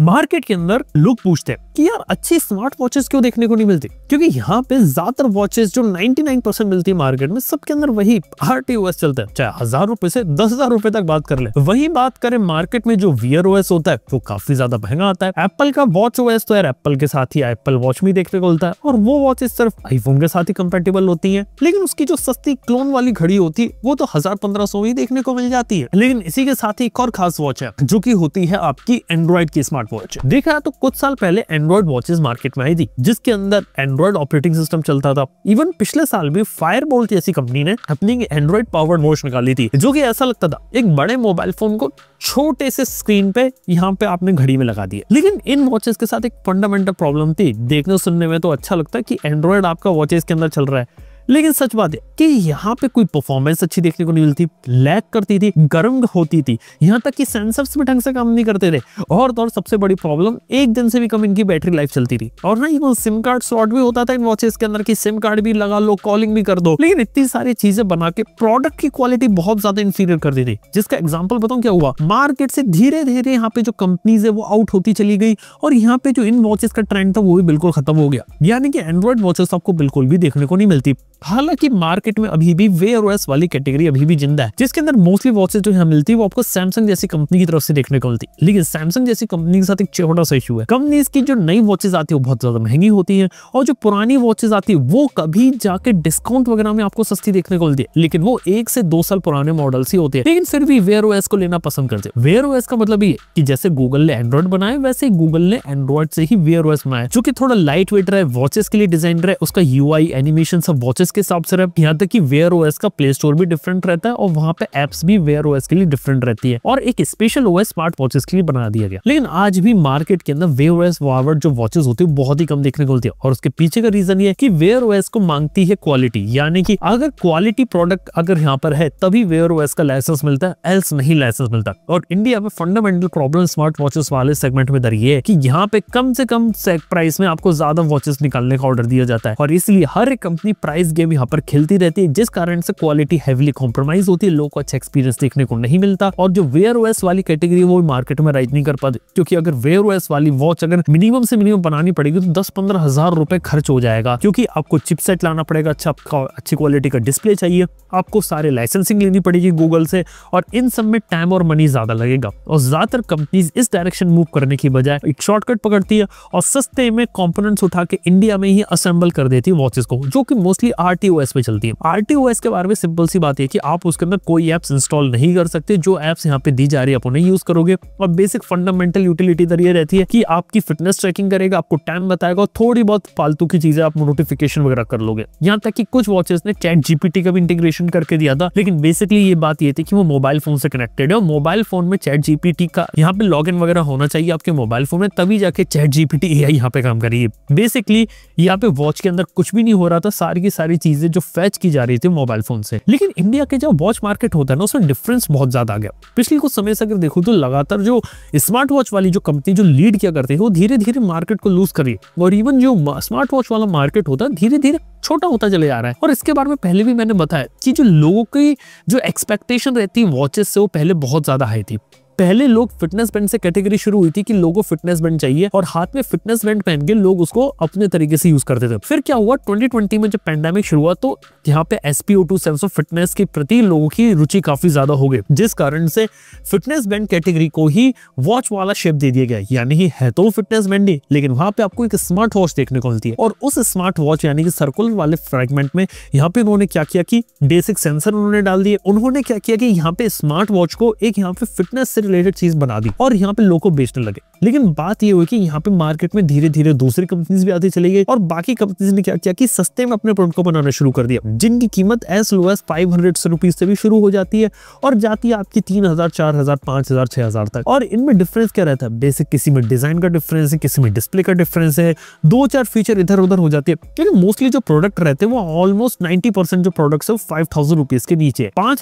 market के अंदर लोग पूछते हैं कि यार अच्छी स्मार्ट वॉचेस क्यों देखने को नहीं मिलती क्योंकि यहाँ पे ज्यादातर वॉचेस जो 99 परसेंट मिलती है मार्केट में सबके अंदर वही आर टी चलता है चाहे हजार रुपए से दस हजार रुपए तक बात कर ले वही बात करें मार्केट में जो वियर ओ एस होता है वो काफी ज्यादा महंगा आता है एप्पल का वॉच ओ एस तो यार एप्पल के साथ ही एप्पल वॉच में देखने को मिलता है और वो वॉचेज सिर्फ आईफोन के साथ ही कंपेटेबल होती है लेकिन उसकी जो सस्ती क्लोन वाली घड़ी होती है वो तो हजार पंद्रह सौ देखने को मिल जाती है लेकिन इसी के साथ ही एक और खास वॉच है जो की होती है आपकी एंड्रॉइड की स्मार्ट स्मार्ट वॉच देखा तो कुछ साल पहले एंड्रॉइड वॉचेस मार्केट में आई थी जिसके अंदर एंड्रॉइड ऑपरेटिंग सिस्टम चलता था इवन पिछले साल भी फायरबोल्ट जैसी कंपनी ने अपनी एंड्रॉइड पावर्ड वॉच निकाली थी जो की ऐसा लगता था एक बड़े मोबाइल फोन को छोटे से स्क्रीन पे यहाँ पे आपने घड़ी में लगा दिया लेकिन इन वॉचेस के साथ एक फंडामेंटल प्रॉब्लम थी देखने सुनने में तो अच्छा लगता है कि एंड्रॉइड आपका वॉचेस के अंदर चल रहा है लेकिन सच बात है कि यहाँ पे कोई परफॉर्मेंस अच्छी देखने को नहीं मिलती लैक करती थी गर्म होती थी यहाँ तक कि सेंसर्स भी ढंग से काम नहीं करते थे और तो और सबसे बड़ी प्रॉब्लम एक दिन से भी कम इनकी बैटरी लाइफ चलती थी और ना इवन सिम कार्ड शॉर्ट भी होता था इन वॉचेस के अंदर की सिम कार्ड भी लगा लो कॉलिंग भी कर दो लेकिन इतनी सारी चीजें बना के प्रोडक्ट की क्वालिटी बहुत ज्यादा इंफीरियर कर दी थी जिसका एग्जाम्पल बताऊँ क्या हुआ मार्केट से धीरे धीरे यहाँ पे जो कंपनीज है वो आउट होती चली गई और यहाँ पे जो इन वॉचेस का ट्रेंड था वो भी बिल्कुल खत्म हो गया यानी कि एंड्रॉइड वॉचेस आपको बिल्कुल भी देखने को नहीं मिलती हालांकि मार्केट में अभी भी वे ओएस वाली कैटेगरी अभी भी जिंदा है जिसके अंदर मोस्टली वॉचेस जो हमें मिलती है वो आपको सैमसंग जैसी कंपनी की तरफ से देखने को मिलती है लेकिन सैमसंग जैसी कंपनी के साथ एक छोटा सा इशू है कंपनी की जो नई वॉचेज आती है वो बहुत ज्यादा महंगी होती है और जो पुरानी वॉचेज आती है वो कभी जाके डिस्काउंट वगैरह में आपको सस्ती देखने को मिलती है लेकिन वो एक से दो साल पुराने मॉडल ही होते हैं लेकिन फिर भी वेयर ओएस को लेना पसंद करते हैं वेयर ओएस का मतलब ये की जैसे गूगल ने एंड्रॉइड बनाया वैसे गूगल ने एंड्रॉइड से ही वेयर ओएस बनाया जो की थोड़ा लाइट वेट रहा है वॉचेस के लिए डिजाइन रहा है उसका यूआई एनिमेशन सब वॉचेस सर्विसेज के हिसाब से यहाँ तक कि वेयर ओएस का प्ले स्टोर भी डिफरेंट रहता है और वहाँ पे एप्स भी वेयर ओएस के लिए डिफरेंट रहती है और एक स्पेशल ओएस स्मार्ट वॉचेस के लिए बना दिया गया लेकिन आज भी मार्केट के अंदर वेयर ओएस वावर्ड जो वॉचेस होती है बहुत ही कम देखने को मिलती है और उसके पीछे का रीजन ये की वेयर ओएस को मांगती है क्वालिटी यानी कि अगर क्वालिटी प्रोडक्ट अगर यहाँ पर है तभी वेयर ओएस का लाइसेंस मिलता है एल्स नहीं लाइसेंस मिलता और इंडिया में फंडामेंटल प्रॉब्लम स्मार्ट वॉचेस वाले सेगमेंट में दरिए है की यहाँ पे कम से कम प्राइस में आपको ज्यादा वॉचेस निकालने का ऑर्डर दिया जाता है और इसलिए हर एक कंपनी प्राइस गेम यहाँ पर खेलती रहती है जिस कारण से क्वालिटी हेवली कॉम्प्रोमाइज होती है लोग को अच्छा एक्सपीरियंस देखने को नहीं मिलता और जो वेयर ओएस वाली कैटेगरी वो मार्केट में राइज नहीं कर पाती क्योंकि अगर वेयर ओएस वाली वॉच अगर मिनिमम से मिनिमम बनानी पड़ेगी तो दस पंद्रह हजार रुपए खर्च हो जाएगा क्योंकि आपको चिपसेट लाना पड़ेगा अच्छा आपका अच्छी क्वालिटी का डिस्प्ले चाहिए आपको सारे लाइसेंसिंग लेनी पड़ेगी गूगल से और इन सब में टाइम और मनी ज्यादा लगेगा और ज्यादातर कंपनीज इस डायरेक्शन मूव करने की बजाय एक शॉर्टकट पकड़ती है और सस्ते में कॉम्पोनेंट्स उठा के इंडिया में ही असेंबल कर देती है वॉचेस को जो कि मोस्टली आर पे चलती है आर के बारे में सिंपल सी बात है कि आप उसके अंदर कोई एप्स इंस्टॉल नहीं कर सकते जो एप्स यहाँ पे दी जा रही है आप उन्हें यूज करोगे और बेसिक फंडामेंटल यूटिलिटी तर ये रहती है कि आपकी फिटनेस ट्रैकिंग करेगा आपको टाइम बताएगा और थोड़ी बहुत फालतू की चीजें आप नोटिफिकेशन वगैरह कर लोगे यहाँ तक कि कुछ वॉचेस ने चैट जीपीटी का भी इंटीग्रेशन करके दिया था लेकिन बेसिकली ये बात ये थी कि वो मोबाइल फोन से कनेक्टेड है और मोबाइल फोन में चैट जीपीटी का यहाँ पे लॉग वगैरह होना चाहिए आपके मोबाइल फोन में तभी जाके चैट जीपीटी ए यहाँ पे काम करिए बेसिकली यहाँ पे वॉच के अंदर कुछ भी नहीं हो रहा था सारी की सारी सारी चीजें जो फैच की जा रही थी मोबाइल फोन से लेकिन इंडिया के जो वॉच मार्केट होता है ना उसमें डिफरेंस बहुत ज्यादा आ गया पिछले कुछ समय से अगर देखो तो लगातार जो स्मार्ट वॉच वाली जो कंपनी जो लीड किया करती है वो धीरे धीरे मार्केट को लूज करिए और इवन जो स्मार्ट वॉच वाला मार्केट होता है धीरे धीरे छोटा होता चले जा रहा है और इसके बारे में पहले भी मैंने बताया कि जो लोगों की जो एक्सपेक्टेशन रहती है वॉचेस से वो पहले बहुत ज्यादा हाई थी पहले लोग फिटनेस बैंड से कैटेगरी शुरू हुई थी कि लोगों फिटनेस बैंड चाहिए और हाथ में फिटनेस बैंड पहन के लोग उसको अपने तरीके से यूज करते थे फिर क्या हुआ 2020 में जब पेंडेमिक शुरू हुआ तो यहाँ पे SPO two sense of fitness के प्रति लोगों की रुचि काफी ज्यादा हो गई जिस कारण से फिटनेस बैंड कैटेगरी को ही वॉच वाला शेप दे दिया गया यानी ही है तो फिटनेस बैंड ही लेकिन वहां पे आपको एक स्मार्ट वॉच देखने को मिलती है और उस स्मार्ट वॉच यानी कि सर्कुलर वाले फ्रेगमेंट में यहाँ पे उन्होंने क्या किया कि बेसिक सेंसर उन्होंने डाल दिए उन्होंने क्या किया कि यहाँ पे स्मार्ट वॉच को एक यहाँ पे फिटनेस से रिलेटेड चीज बना दी और यहाँ पे लोग को बेचने लगे लेकिन बात ये हुई कि यहाँ पे मार्केट में धीरे धीरे दूसरी कंपनीज भी आती चली गई और बाकी कंपनीज ने क्या किया कि सस्ते में अपने प्रोडक्ट को बनाना शुरू कर दिया जिनकी कीमत as low as five hundred से भी शुरू हो जाती है और जाती है आपकी तीन हजार चार हजार पांच हजार छह हजार तक और इनमें डिफरेंस क्या रहता है बेसिक किसी में डिजाइन का डिफरेंस है किसी में डिस्प्ले का डिफरेंस है दो चार फीचर इधर उधर हो जाती है क्योंकि मोस्टली जो प्रोडक्ट रहते हैं वो ऑलमोस्ट नाइन्टी जो प्रोडक्ट है वो फाइव के नीचे है पांच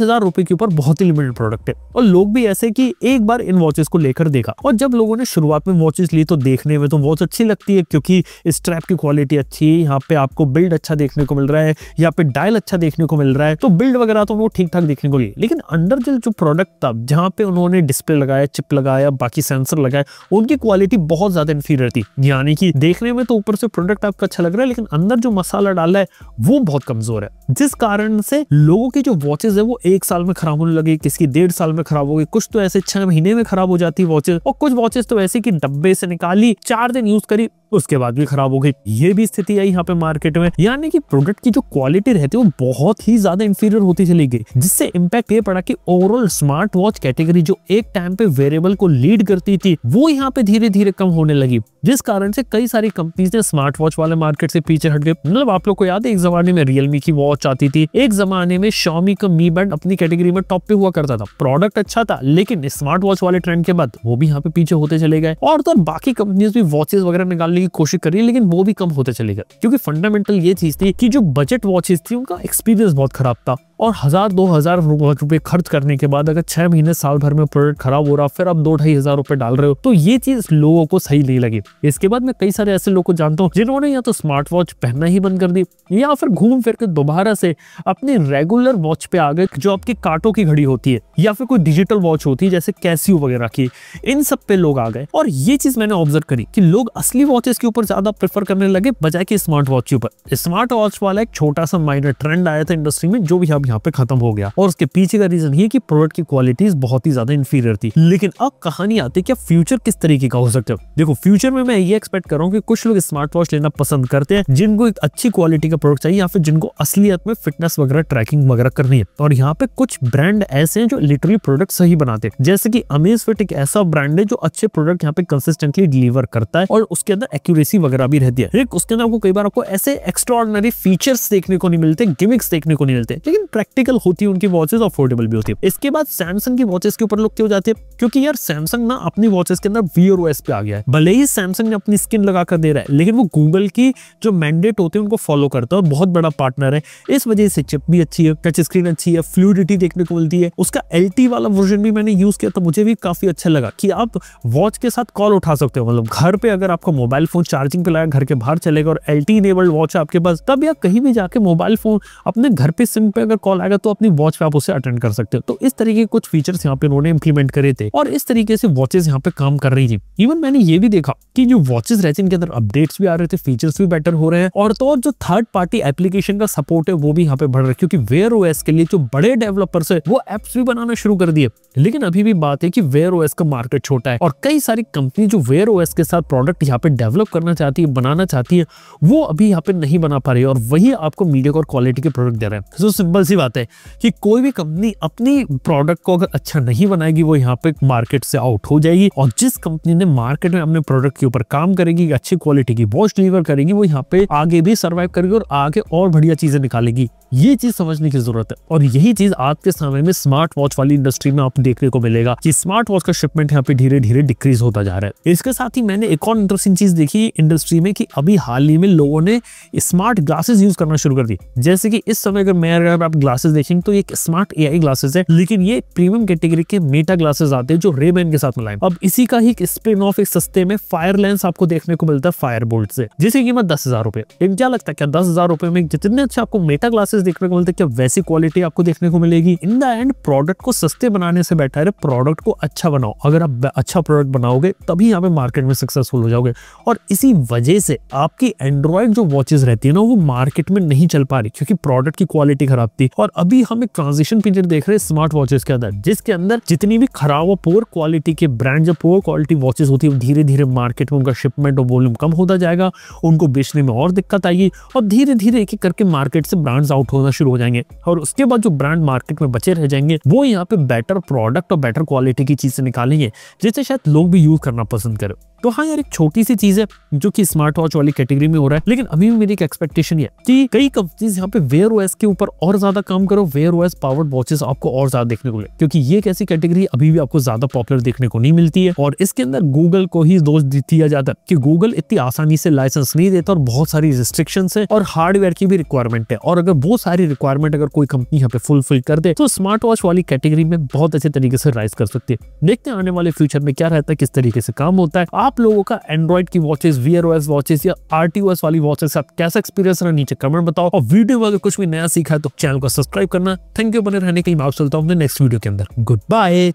के ऊपर बहुत ही लिमिटेड प्रोडक्ट है और लोग भी ऐसे की एक बार इन वॉचेस को लेकर देखा और जब लोगों ने शुरुआत में वॉचेस ली तो देखने में तो वॉच अच्छी लगती है क्योंकि स्ट्रैप की क्वालिटी अच्छी है यहाँ पे आपको बिल्ड अच्छा देखने को मिल रहा है यहाँ पे डायल अच्छा देखने को मिल रहा है तो बिल्ड वगैरह तो वो ठीक ठाक देखने को मिली लेकिन अंडर जो जो प्रोडक्ट था जहाँ पे उन्होंने डिस्प्ले लगाया चिप लगाया बाकी सेंसर लगाया उनकी क्वालिटी बहुत ज्यादा इन्फीरियर थी यानी कि देखने में तो ऊपर से प्रोडक्ट आपका अच्छा लग रहा है लेकिन अंदर जो मसाला डाला है वो बहुत कमजोर है जिस कारण से लोगों की जो वॉचेज है वो एक साल में खराब होने लगी किसकी डेढ़ साल में खराब हो गई कुछ तो ऐसे छह महीने में खराब हो जाती वॉचेस और कुछ वॉचेस तो ऐसे की डब्बे से निकाली चार दिन यूज करी उसके बाद भी खराब हो गई ये भी स्थिति आई यहाँ पे मार्केट में यानी कि प्रोडक्ट की जो क्वालिटी रहती है वो बहुत ही ज्यादा इंफीरियर होती चली गई जिससे इम्पैक्ट ये पड़ा कि ओवरऑल स्मार्ट वॉच कैटेगरी जो एक टाइम पे वेरिएबल को लीड करती थी वो यहाँ पे धीरे धीरे कम होने लगी जिस कारण से कई सारी कंपनीज ने स्मार्ट वॉच वाले मार्केट से पीछे हट गए मतलब आप लोग को याद है एक जमाने में रियलमी की वॉच आती थी एक जमाने में शॉमी का मी बैंड अपनी कैटेगरी में टॉप पे हुआ करता था प्रोडक्ट अच्छा था लेकिन स्मार्ट वॉच वाले ट्रेंड के बाद वो भी यहाँ पे पीछे होते चले गए और तो बाकी कंपनीज भी वॉचेज वगैरह निकालने की कोशिश कर रही है लेकिन वो भी कम होते चलेगा क्योंकि फंडामेंटल ये चीज थी कि जो बजट वॉचेस थी उनका एक्सपीरियंस बहुत खराब था और हज़ार दो हज़ार रुपये खर्च करने के बाद अगर छः महीने साल भर में प्रोडक्ट खराब हो रहा फिर आप दो ढाई हज़ार रुपये डाल रहे हो तो ये चीज़ लोगों को सही नहीं लगी इसके बाद मैं कई सारे ऐसे लोग को जानता हूँ जिन्होंने या तो स्मार्ट वॉच पहनना ही बंद कर दी या फिर घूम फिर के दोबारा से अपने रेगुलर वॉच पे आ गए जो आपके कांटों की घड़ी होती है या फिर कोई डिजिटल वॉच होती है जैसे कैसी वगैरह की इन सब पे लोग आ गए और ये चीज़ मैंने ऑब्जर्व करी कि लोग असली वॉचेस के ऊपर ज़्यादा प्रेफर करने लगे बजाय कि स्मार्ट वॉच के ऊपर स्मार्ट वॉच वाला एक छोटा सा माइनर ट्रेंड आया था इंडस्ट्री में जो भी आप मतलब यहाँ पे खत्म हो गया और उसके पीछे का रीजन ये कि प्रोडक्ट की क्वालिटी बहुत ही ज्यादा इन्फीरियर थी लेकिन अब कहानी आती है क्या फ्यूचर किस तरीके का हो सकता है देखो फ्यूचर में मैं ये एक्सपेक्ट कर रहा हूँ कि कुछ लोग स्मार्ट वॉच लेना पसंद करते हैं जिनको एक अच्छी क्वालिटी का प्रोडक्ट चाहिए या फिर जिनको असलियत में फिटनेस वगैरह ट्रैकिंग वगैरह करनी है और यहाँ पे कुछ ब्रांड ऐसे हैं जो लिटरली प्रोडक्ट सही बनाते हैं जैसे कि अमेज फिट एक ऐसा ब्रांड है जो अच्छे प्रोडक्ट यहाँ पे कंसिस्टेंटली डिलीवर करता है और उसके अंदर एक्यूरेसी वगैरह भी रहती है उसके अंदर आपको कई बार आपको ऐसे एक्स्ट्रॉर्डनरी फीचर्स देखने को नहीं मिलते गिमिक्स देखने को नहीं मिलते लेकिन प्रैक्टिकल होती है उनकी वॉचेज अफोर्डेबल भी होती है इसके बाद सैमसंग की वॉचेस के ऊपर लोग क्यों जाते हैं क्योंकि यार सैमसंग ना अपनी वॉचेस के अंदर वीयर ओ पे आ गया है भले ही सैमसंग ने अपनी स्किन लगाकर दे रहा है लेकिन वो गूगल की जो मैंडेट होते हैं उनको फॉलो करता है और बहुत बड़ा पार्टनर है इस वजह से चिप भी अच्छी है टच स्क्रीन अच्छी है फ्लूडिटी देखने को मिलती है उसका एल वाला वर्जन भी मैंने यूज किया तो मुझे भी काफी अच्छा लगा कि आप वॉच के साथ कॉल उठा सकते हो मतलब घर पे अगर आपका मोबाइल फोन चार्जिंग पे लगा घर के बाहर चलेगा और एल टी इनेबल्ड वॉच आपके पास तब या कहीं भी जाके मोबाइल फोन अपने घर पे सिम पे अगर कॉल आएगा तो अपनी वॉच पे आप उसे अटेंड कर सकते हो तो इस तरीके के कुछ फीचर्स यहाँ पे उन्होंने इम्प्लीमेंट करे थे और इस तरीके से वॉचेस यहाँ पे काम कर रही थी इवन मैंने ये भी देखा कि जो वॉचेस रहते हैं इनके अंदर अपडेट्स भी आ रहे थे फीचर्स भी बेटर हो रहे हैं और तो जो थर्ड पार्टी एप्लीकेशन का सपोर्ट है वो भी यहाँ पे बढ़ रहा है क्योंकि वेयर ओएस के लिए जो बड़े डेवलपर्स है वो एप्स भी बनाना शुरू कर दिए लेकिन अभी भी बात है की वेयर ओएस का मार्केट छोटा है और कई सारी कंपनी जो वेयर ओएस के साथ प्रोडक्ट यहाँ पे डेवलप करना चाहती है बनाना चाहती है वो अभी यहाँ पे नहीं बना पा रही और वही आपको मीडिया और क्वालिटी के प्रोडक्ट दे रहे हैं so, सिंपल सी बात है कि कोई भी कंपनी अपनी प्रोडक्ट को अगर अच्छा नहीं बनाएगी वो यहाँ पे मार्केट से आउट हो जाएगी और जिस कंपनी ने मार्केट में अपने प्रोडक्ट के ऊपर काम करेगी अच्छी क्वालिटी की वॉच डिलीवर करेगी वो यहाँ पे आगे भी सर्वाइव करेगी और आगे और बढ़िया चीजें निकालेगी ये चीज समझने की जरूरत है और यही चीज आज के समय में स्मार्ट वॉच वाली इंडस्ट्री में आप देखने को मिलेगा कि स्मार्ट वॉच का शिपमेंट यहाँ पे धीरे धीरे डिक्रीज होता जा रहा है इसके साथ ही मैंने एक और इंटरेस्टिंग चीज देखी इंडस्ट्री में कि अभी हाल ही में लोगों ने स्मार्ट ग्लासेस यूज करना शुरू कर दी जैसे कि इस समय अगर मैं आप ग्लासेस देखेंगे तो ये स्मार्ट ए आई ग्लासेस है लेकिन ये प्रीमियम कैटेगरी के मेटा ग्लासेस आते हैं जो रेबैन के साथ मिलाए अब इसी का ही स्पिन ऑफ एक सस्ते में फायर लेंस आपको देखने को मिलता है फायर बोल्ट से जिसकी कीमत दस हजार रुपए एक क्या लगता है क्या दस हजार रुपए में जितने अच्छे आपको मेटा ग्लासेस देखने को मिलते हैं क्या वैसी क्वालिटी आपको देखने को मिलेगी इन द एंड प्रोडक्ट को सस्ते बनाने से बैठा है प्रोडक्ट को अच्छा बनाओ अगर आप अच्छा प्रोडक्ट बनाओगे तभी यहाँ पे मार्केट में सक्सेसफुल हो जाओगे और इसी वजह से आपकी एंड्रॉयड जो वॉचेस रहती है ना वो मार्केट में नहीं चल पा रही क्योंकि प्रोडक्ट की क्वालिटी खराब थी और अभी हम एक ट्रांजिशन पीरियड देख रहे हैं स्मार्ट वॉचेस के अंदर जिसके अंदर जितनी भी खराब और पोअर क्वालिटी के ब्रांड जो पोअर क्वालिटी वॉचेस होती है धीरे धीरे मार्केट में उनका शिपमेंट और वॉल्यूम कम होता जाएगा उनको बेचने में और दिक्कत आएगी और धीरे धीरे एक एक करके मार्केट से ब्रांड्स आउट होना शुरू हो जाएंगे और उसके बाद जो ब्रांड मार्केट में बचे रह जाएंगे वो यहाँ पे बेटर प्रोडक्ट और बेटर क्वालिटी की चीजें निकालेंगे जिसे शायद लोग भी यूज करना पसंद करें तो हाँ यार एक छोटी सी चीज है जो कि स्मार्ट वॉच वाली कैटेगरी में हो रहा है लेकिन अभी भी मेरी एक एक्सपेक्टेशन है कि कई कंपनीज यहाँ पे वेयर ओएस के ऊपर और ज्यादा काम करो वेयर ओएस पावर्ड वॉचेस आपको और ज्यादा देखने को मिले क्योंकि ये एक ऐसी कैटेगरी अभी भी आपको ज्यादा पॉपुलर देखने को नहीं मिलती है और इसके अंदर गूगल को ही दोष दिया जाता है की गूगल इतनी आसानी से लाइसेंस नहीं देता और बहुत सारी रिस्ट्रिक्शन है और हार्डवेयर की भी रिक्वायरमेंट है और अगर बहुत सारी रिक्वायरमेंट अगर कोई कंपनी यहाँ पे फुलफिल कर दे तो स्मार्ट वॉच वाली कैटेगरी में बहुत अच्छे तरीके से राइज कर सकती है देखते हैं आने वाले फ्यूचर में क्या रहता है किस तरीके से काम होता है आप आप लोगों का एंड्रॉइड की वॉचेस वी वॉचेस या आर वाली वॉचेस आप कैसा एक्सपीरियंस रहा नीचे कमेंट बताओ और वीडियो में अगर कुछ भी नया सीखा है तो चैनल को सब्सक्राइब करना थैंक यू बने रहने के लिए मैं आप चलता हूँ नेक्स्ट वीडियो के अंदर गुड बाय